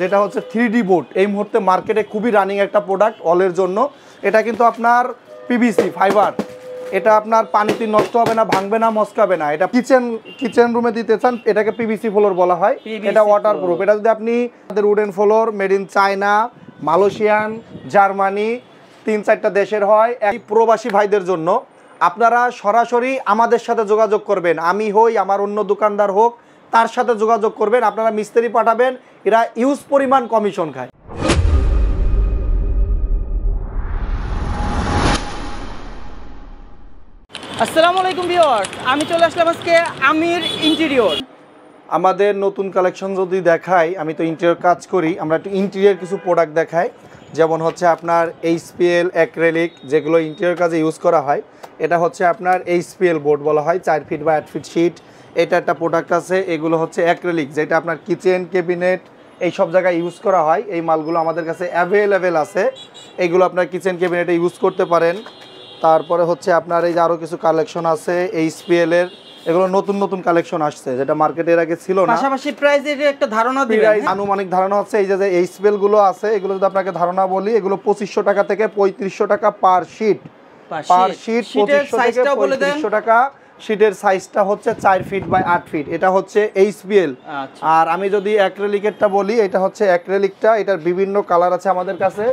যেটা হচ্ছে three board এই মুহূর্তে মার্কেটে খুবই রানিং একটা প্রোডাক্ট অলের জন্য এটা কিন্তু আপনার পিভিসি ফাইবার এটা আপনার পানিতে নষ্ট হবে না ভাঙবে না মস্কাবে না এটা কিচেন কিচেন রুমে দিতে চান এটাকে পিভিসি ফ্লোর বলা হয় এটা ওয়াটার প্রুফ এটা যদি আপনি তাদের wooden floor made in China Malaysian Germany তিন চারটা দেশের হয় এই প্রবাসী ভাইদের জন্য আপনারা সরাসরি আমাদের সাথে যোগাযোগ করবেন আমি হই আমার অন্য দোকানদার হোক তার সাথে যোগাযোগ করবেন আপনারা মিস্ত্রি পাঠাবেন এরা ইউজ পরিমাণ কমিশন খায় আসসালামু আলাইকুম ভিওর আমি চলে আসলাম আজকে আমির ইন্টেরিয়র আমাদের নতুন কালেকশন যদি দেখাই আমি তো ইন্টেরিয়র কাজ করি আমরা একটু ইন্টেরিয়র কিছু প্রোডাক্ট দেখাই যেমন হচ্ছে আপনার এইচপিএল অ্যাক্রেলিক যেগুলো ইন্টেরিয়র কাজে ইউজ করা হয় এটা হচ্ছে আপনার এইচপিএল বোর্ড বলা হয় চার ফিট বা আট ফিট শিট এটা একটা প্রোডাক্ট আছে এগুলো হচ্ছে অ্যাক্রেলিক যেটা আপনার কিচেন ক্যাবিনেট এই সব জায়গায় ইউজ করা হয় এই মালগুলো আমাদের কাছে অ্যাভেলেবেল আছে এগুলো আপনার কিচেন ক্যাবিনেটে ইউজ করতে পারেন তারপরে হচ্ছে আপনার এই যে আরও কিছু কালেকশন আছে এর এগুলো নতুন নতুন কালেকশন আসছে যেটা মার্কেটের আগে ছিল না পাশাপাশি একটা ধারণা আনুমানিক ধারণা হচ্ছে এই যে এই স্পেল গুলো আছে এগুলো যদি আপনাকে ধারণা বলি এগুলো পঁচিশশো টাকা থেকে পঁয়ত্রিশশো টাকা পার শিট পার শিট পঁচিশশো টাকা শিটের সাইজটা হচ্ছে চার ফিট বাই আট ফিট এটা হচ্ছে এইচবিএল আচ্ছা। আর আমি যদি অ্যাক্রেলিকেরটা বলি এটা হচ্ছে অ্যাক্রেলিকটা এটার বিভিন্ন কালার আছে আমাদের কাছে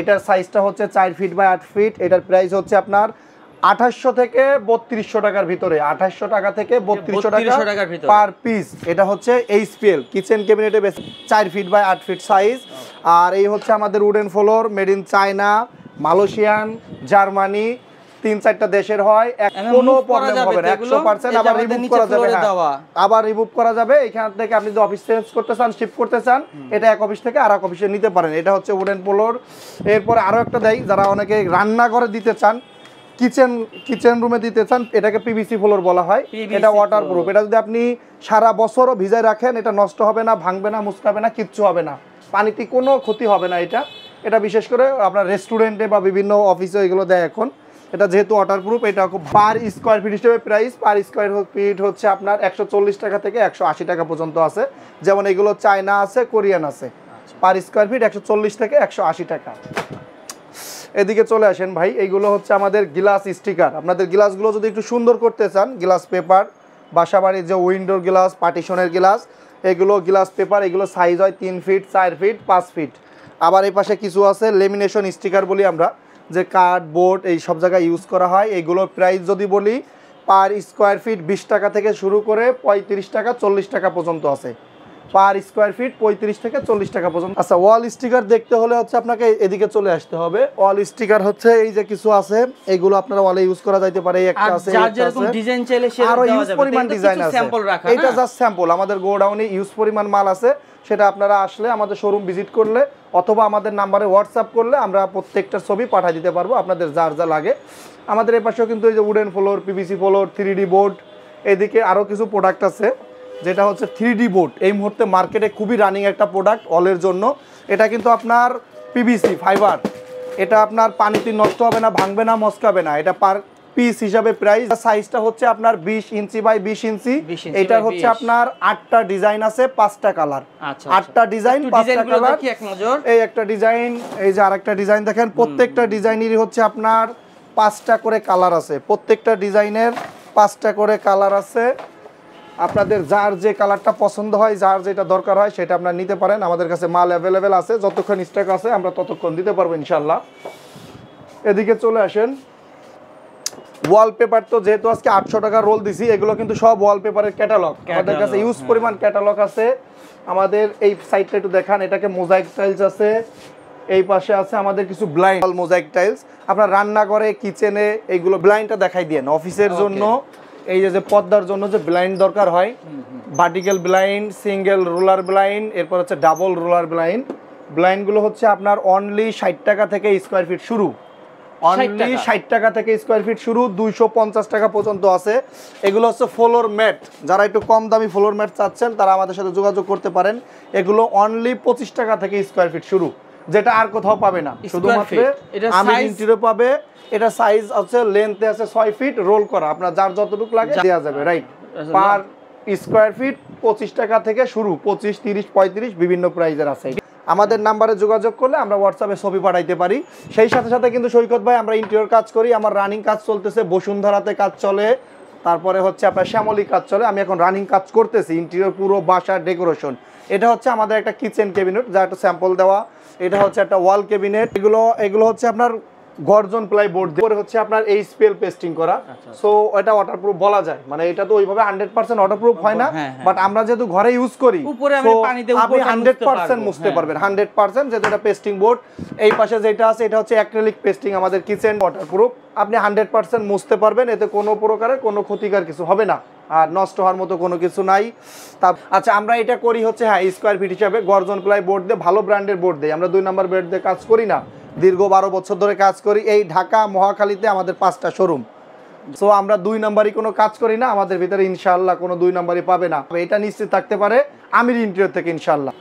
এটার সাইজটা হচ্ছে চার ফিট বাই আট ফিট এটার প্রাইস হচ্ছে আপনার আঠাশশো থেকে বত্রিশশো টাকার ভিতরে আঠাশশো টাকা থেকে বত্রিশশো টাকা পার পিস এটা হচ্ছে এইচপিএল কিচেন ক্যাবিনেটে বেশ চার ফিট বাই আট ফিট সাইজ আচ্ছা। আর এই হচ্ছে আমাদের wooden floor made in China Malaysian Germany তিন চারটা দেশের হয় কোনো প্রবলেম হবে না একশো পার্সেন্ট আবার রিমুভ করা যাবে আবার রিমুভ করা যাবে এখান থেকে আপনি যদি অফিস চেঞ্জ করতে চান শিফট করতে চান এটা এক অফিস থেকে আর এক অফিসে নিতে পারেন এটা হচ্ছে উডেন পোলোর এরপরে আরও একটা দেয় যারা অনেকে রান্নাঘরে দিতে চান কিচেন কিচেন রুমে দিতে চান এটাকে পিভিসি ফ্লোর বলা হয় এটা ওয়াটার প্রুফ এটা যদি আপনি সারা বছরও ভিজায় রাখেন এটা নষ্ট হবে না ভাঙবে না মুসকাবে না কিচ্ছু হবে না পানিতে কোনো ক্ষতি হবে না এটা এটা বিশেষ করে আপনার রেস্টুরেন্টে বা বিভিন্ন অফিসে এগুলো দেয় এখন এটা যেহেতু ওয়াটার প্রুফ এটা খুব পার স্কোয়ার ফিট হিসেবে প্রাইস পার স্কোয়ার ফিট হচ্ছে আপনার একশো টাকা থেকে একশো টাকা পর্যন্ত আছে যেমন এগুলো চায়না আছে কোরিয়ান আছে পার স্কোয়ার ফিট একশো থেকে একশো টাকা এদিকে চলে আসেন ভাই এইগুলো হচ্ছে আমাদের গ্লাস স্টিকার আপনাদের গ্লাসগুলো যদি একটু সুন্দর করতে চান গ্লাস পেপার বাসাবাড়ির যে উইন্ডোর গ্লাস পার্টিশনের গ্লাস এগুলো গ্লাস পেপার এগুলো সাইজ হয় তিন ফিট চার ফিট পাঁচ ফিট আবার এই পাশে কিছু আছে লেমিনেশন স্টিকার বলি আমরা যে কাঠ বোর্ড এই সব জায়গায় ইউজ করা হয় এগুলো প্রাইস যদি বলি পার স্কোয়ার ফিট বিশ টাকা থেকে শুরু করে পঁয়ত্রিশ টাকা চল্লিশ টাকা পর্যন্ত আছে পার স্কোয়ার ফিট পঁয়ত্রিশ থেকে চল্লিশ টাকা পর্যন্ত আচ্ছা ওয়াল স্টিকার দেখতে হলে হচ্ছে আপনাকে এদিকে চলে আসতে হবে ওয়াল স্টিকার হচ্ছে এই যে কিছু আছে এইগুলো আপনারা ওয়ালে ইউজ করা যাইতে পারে এটা জাস্ট স্যাম্পল আমাদের গোডাউনে ইউজ পরিমাণ মাল আছে সেটা আপনারা আসলে আমাদের শোরুম ভিজিট করলে অথবা আমাদের নাম্বারে হোয়াটসঅ্যাপ করলে আমরা প্রত্যেকটা ছবি পাঠিয়ে দিতে পারবো আপনাদের যার যা লাগে আমাদের এ পাশেও কিন্তু এই যে wooden floor PVC floor three board এদিকে আরও কিছু প্রোডাক্ট আছে যেটা হচ্ছে থ্রি বোট এই মুহূর্তে মার্কেটে খুবই রানিং একটা প্রোডাক্ট অলের জন্য এটা কিন্তু আপনার পিভিসি ফাইবার এটা আপনার পানিতে নষ্ট হবে না ভাঙবে না মস্কাবে না এটা পার পিস হিসাবে প্রাইস সাইজটা হচ্ছে আপনার বিশ ইঞ্চি বাই বিশ ইঞ্চি এটা হচ্ছে আপনার আটটা ডিজাইন আছে পাঁচটা কালার আচ্ছা, আচ্ছা। আটটা ডিজাইন পাঁচটা কালার এই একটা ডিজাইন এই যে আরেকটা ডিজাইন দেখেন প্রত্যেকটা ডিজাইনেরই হচ্ছে আপনার পাঁচটা করে কালার আছে প্রত্যেকটা ডিজাইনের পাঁচটা করে কালার আছে আপনাদের যার যে কালারটা পছন্দ হয় যার যেটা দরকার হয় সেটা আপনারা নিতে পারেন আমাদের কাছে মাল অ্যাভেলেবেল আছে যতক্ষণ স্টক আছে আমরা ততক্ষণ দিতে পারবো ইনশাল্লাহ এদিকে চলে আসেন ওয়ালপেপার তো যেহেতু আজকে আটশো টাকা রোল দিছি এগুলো কিন্তু সব ওয়ালপেপারের ক্যাটালগ আমাদের কাছে ইউজ হ্যাঁ। পরিমাণ ক্যাটালগ আছে আমাদের এই সাইডটা একটু দেখান এটাকে মোজাইক টাইলস আছে এই পাশে আছে আমাদের কিছু ব্লাইন্ড মোজাইক টাইলস আপনার রান্নাঘরে কিচেনে এইগুলো ব্লাইন্ডটা দেখাই দিয়ে অফিসের জন্য এই যে পর্দার জন্য যে ব্লাইন্ড দরকার হয় vertical blind single roller blind এরপর হচ্ছে ডাবল রোলার ব্লাইন্ড ব্লাইন্ডগুলো হচ্ছে আপনার অনলি ষাট টাকা থেকে স্কোয়ার ফিট শুরু অনলি ষাট টাকা থেকে স্কোয়ার ফিট শুরু দুইশো পঞ্চাশ টাকা পর্যন্ত আছে এগুলো হচ্ছে ফ্লোর ম্যাট যারা একটু কম দামি ফ্লোর ম্যাট চাচ্ছেন তারা আমাদের সাথে যোগাযোগ করতে পারেন এগুলো অনলি পঁচিশ টাকা থেকে স্কোয়ার ফিট শুরু যেটা আর কোথাও পাবে না শুধুমাত্র আমি ইন্টিরে পাবে এটা সাইজ আছে লেন্থে আছে ছয় ফিট রোল করা আপনার যার যতটুকু লাগে দেওয়া যাবে রাইট পার স্কোয়ার ফিট পঁচিশ টাকা থেকে শুরু পঁচিশ তিরিশ পঁয়ত্রিশ বিভিন্ন প্রাইজের আছে আমাদের নাম্বারে যোগাযোগ করলে আমরা হোয়াটসঅ্যাপে ছবি পাঠাইতে পারি সেই সাথে সাথে কিন্তু সৈকত ভাই আমরা ইন্টেরিয়র কাজ করি আমার রানিং কাজ চলতেছে বসুন্ধরাতে কাজ চলে তারপরে হচ্ছে আপনার শ্যামলি কাজ চলে আমি এখন রানিং কাজ করতেছি ইন্টেরিয়র পুরো বাসার ডেকোরেশন এটা হচ্ছে আমাদের একটা কিচেন ক্যাবিনেট যা একটা স্যাম্পল দেওয়া এটা হচ্ছে একটা ওয়াল ক্যাবিনেট এগুলো এগুলো হচ্ছে আপনার গর্জন প্লাই বোর্ড দিয়ে হচ্ছে আপনার এই স্পেল পেস্টিং করা সো আচ্ছা, আচ্ছা। এটা ওয়াটারপ্রুফ বলা যায় মানে এটা তো ওইভাবে 100% ওয়াটারপ্রুফ হয় না বাট হ্যাঁ, হ্যাঁ, হ্যাঁ। আমরা যেহেতু ঘরে ইউজ করি উপরে আমি পানিতে আপনি 100% মুছতে পারবেন 100% যেহেতু এটা পেস্টিং বোর্ড এই পাশে যেটা আছে এটা হচ্ছে অ্যাক্রিলিক পেস্টিং আমাদের কিচেন ওয়াটারপ্রুফ আপনি 100% মুছতে পারবেন এতে কোনো প্রকারের কোনো ক্ষতিকার কিছু হবে না আর নষ্ট হওয়ার মতো কোনো কিছু নাই তা আচ্ছা আমরা এটা করি হচ্ছে হ্যাঁ স্কোয়ার ফিট হিসাবে গর্জন প্লাই বোর্ড দিয়ে ভালো ব্র্যান্ডের বোর্ড দিয়ে আমরা দুই নাম্বার বেড দিয়ে কাজ করি না দীর্ঘ বারো বছর ধরে কাজ করি এই ঢাকা মহাখালীতে আমাদের পাঁচটা শোরুম সো আমরা দুই নম্বরই কোনো কাজ করি না আমাদের ভিতরে ইনশাল্লাহ কোনো দুই নম্বরই পাবে না এটা নিশ্চিত থাকতে পারে আমির ইন্টেরিয়র থেকে ইনশাল্লাহ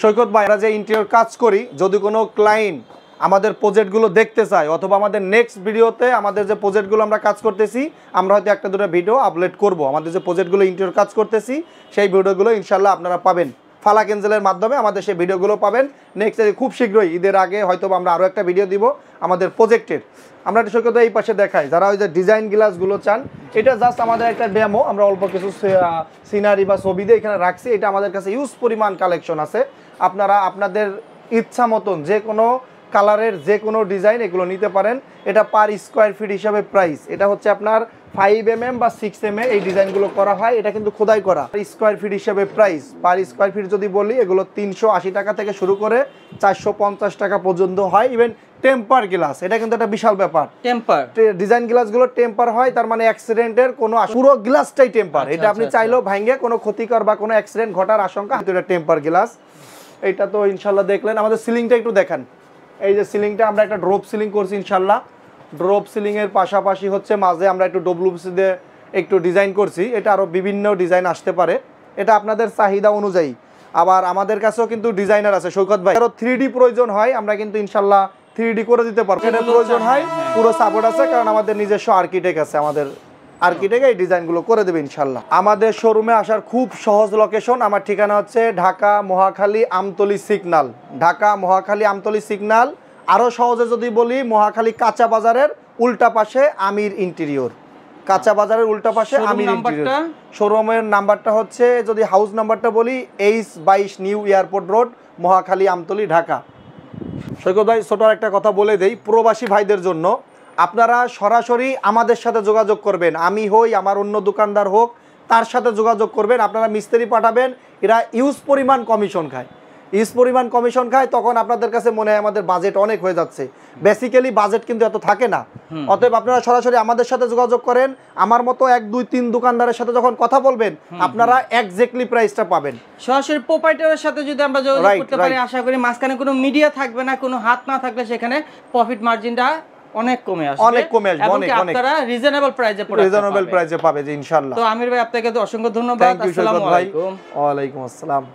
সৈকত ভাই আমরা যে ইন্টেরিয়র কাজ করি যদি কোনো ক্লায়েন্ট আমাদের প্রজেক্টগুলো দেখতে চায় অথবা আমাদের নেক্সট ভিডিওতে আমাদের যে প্রজেক্টগুলো আমরা কাজ করতেছি আমরা হয়তো একটা দুটো ভিডিও আপলোড করব আমাদের যে প্রজেক্টগুলো ইন্টেরিয়র কাজ করতেছি সেই ভিডিওগুলো ইনশাল্লাহ আপনারা পাবেন ফালাক এঞ্জেলের মাধ্যমে আমাদের সেই ভিডিওগুলো পাবেন নেক্সট খুব শীঘ্রই ঈদের আগে হয়তো আমরা আরও একটা ভিডিও দিব আমাদের প্রজেক্টের আমরা সৈকত এই পাশে দেখাই যারা ওই যে ডিজাইন গ্লাসগুলো চান এটা জাস্ট আমাদের একটা ডেমো আমরা অল্প কিছু সিনারি বা ছবি দিয়ে এখানে রাখছি এটা আমাদের কাছে ইউজ পরিমাণ কালেকশন আছে আপনারা আপনাদের ইচ্ছা মতন যে কোনো কালারের যে কোনো ডিজাইন এগুলো নিতে পারেন এটা পার স্কোয়ার ফিট হিসাবে প্রাইস এটা হচ্ছে আপনার ফাইভ এম বা সিক্স এম এই ডিজাইনগুলো করা হয় এটা কিন্তু খোদাই করা স্কোয়ার ফিট হিসেবে প্রাইস পার স্কোয়ার ফিট যদি বলি এগুলো তিনশো আশি টাকা থেকে শুরু করে চারশো পঞ্চাশ টাকা পর্যন্ত হয় ইভেন টেম্পার গ্লাস এটা কিন্তু একটা বিশাল ব্যাপার টেম্পার ডিজাইন গ্লাসগুলো টেম্পার হয় তার মানে অ্যাক্সিডেন্টের কোনো পুরো গ্লাসটাই টেম্পার আচ্ছা, এটা আপনি আচ্ছা, আচ্ছা। চাইলেও ভাঙ্গে কোনো ক্ষতিকর বা কোনো অ্যাক্সিডেন্ট ঘটার আশঙ্কা হয়তো এটা টেম্পার গ্লাস এটা তো ইনশাল্লাহ দেখলেন আমাদের সিলিংটা একটু দেখেন এই যে সিলিংটা আমরা একটা ড্রোপ সিলিং করছি ইনশাল্লাহ ড্রপ সিলিংয়ের পাশাপাশি হচ্ছে মাঝে আমরা একটু ডব্লিউসি দিয়ে একটু ডিজাইন করছি এটা আরও বিভিন্ন ডিজাইন আসতে পারে এটা আপনাদের চাহিদা অনুযায়ী আবার আমাদের কাছেও কিন্তু ডিজাইনার আছে সৈকত ভাই আরও থ্রি প্রয়োজন হয় আমরা কিন্তু ইনশাল্লাহ থ্রি করে দিতে পারবো এটা প্রয়োজন হয় হ্যাঁ। পুরো সাপোর্ট আছে কারণ আমাদের নিজস্ব আর্কিটেক্ট আছে আমাদের আর্কিটেক্ট এই ডিজাইনগুলো করে দেবে ইনশাল্লাহ আমাদের শোরুমে আসার খুব সহজ লোকেশন আমার ঠিকানা হচ্ছে ঢাকা মহাখালী আমতলি সিগনাল ঢাকা মহাখালী আমতলি সিগনাল আরও সহজে যদি বলি মহাখালী কাঁচা বাজারের উল্টা পাশে আমির ইন্টেরিয়র কাঁচা বাজারের উল্টা পাশে আমির ইন্টেরিয়র শোরুমের নাম্বারটা হচ্ছে যদি হাউস নাম্বারটা বলি এইচ বাইশ new airport road Mohakhali Amtali Dhaka Saikat ভাই ছোটার একটা কথা বলে দেই প্রবাসী ভাইদের জন্য আপনারা সরাসরি আমাদের সাথে যোগাযোগ করবেন আমি হই আমার অন্য দোকানদার হোক তার সাথে যোগাযোগ করবেন আপনারা মিস্ত্রি পাঠাবেন এরা ইউজ পরিমাণ কমিশন খায় ইস পরিমাণ কমিশন খায় তখন আপনাদের কাছে মনে হয় আমাদের বাজেট অনেক হয়ে যাচ্ছে বেসিক্যালি বাজেট কিন্তু এত থাকে না অতএব আপনারা সরাসরি আমাদের সাথে যোগাযোগ করেন আমার মতো এক দুই তিন দোকানদারের সাথে যখন কথা বলবেন আপনারা এক্স্যাক্টলি প্রাইসটা পাবেন সরাসরি প্রোপাইটারের সাথে যদি আমরা যোগাযোগ করতে পারি আশা করি মাঝখানে কোনো মিডিয়া থাকবে না কোনো হাত না থাকলে সেখানে প্রফিট মার্জিনটা অনেক কমে আসবে অনেক কমে আসবে অনেক অনেক পাবে জি ইনশাআল্লাহ তো আমির ভাই আপনাকে অসংখ্য ধন্যবাদ আসসালামু আলাইকুম ওয়া আসসালাম